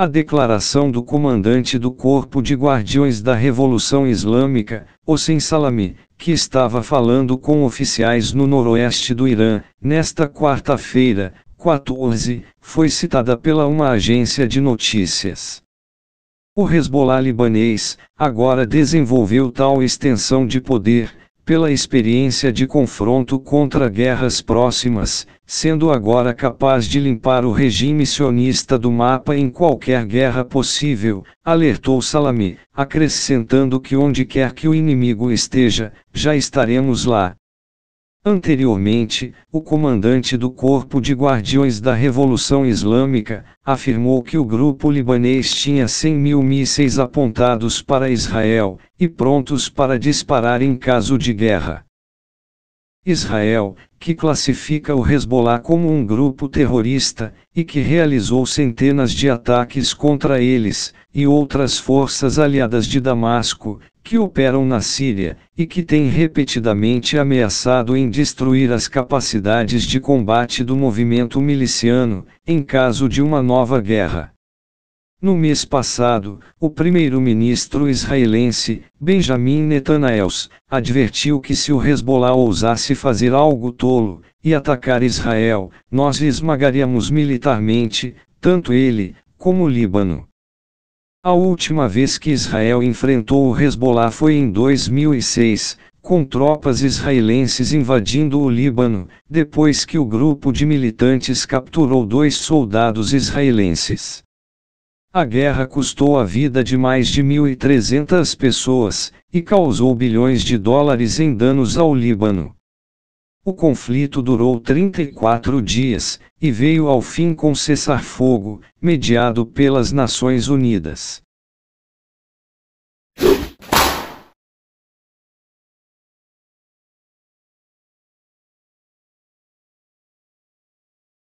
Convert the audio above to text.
A declaração do comandante do Corpo de Guardiões da Revolução Islâmica, Hossein Salami, que estava falando com oficiais no noroeste do Irã, nesta quarta-feira, 14, foi citada pela uma agência de notícias. O Hezbollah libanês agora desenvolveu tal extensão de poder pela experiência de confronto contra guerras próximas, sendo agora capaz de limpar o regime sionista do mapa em qualquer guerra possível, alertou Salami, acrescentando que onde quer que o inimigo esteja, já estaremos lá. Anteriormente, o comandante do Corpo de Guardiões da Revolução Islâmica afirmou que o grupo libanês tinha 100 mil mísseis apontados para Israel e prontos para disparar em caso de guerra. Israel, que classifica o Hezbollah como um grupo terrorista, e que realizou centenas de ataques contra eles, e outras forças aliadas de Damasco, que operam na Síria, e que tem repetidamente ameaçado em destruir as capacidades de combate do movimento miliciano, em caso de uma nova guerra. No mês passado, o primeiro-ministro israelense, Benjamin Netanyahu, advertiu que se o Hezbollah ousasse fazer algo tolo e atacar Israel, nós esmagaríamos militarmente, tanto ele como o Líbano. A última vez que Israel enfrentou o Hezbollah foi em 2006, com tropas israelenses invadindo o Líbano, depois que o grupo de militantes capturou dois soldados israelenses. A guerra custou a vida de mais de 1.300 pessoas e causou bilhões de dólares em danos ao Líbano. O conflito durou 34 dias e veio ao fim com cessar-fogo, mediado pelas Nações Unidas.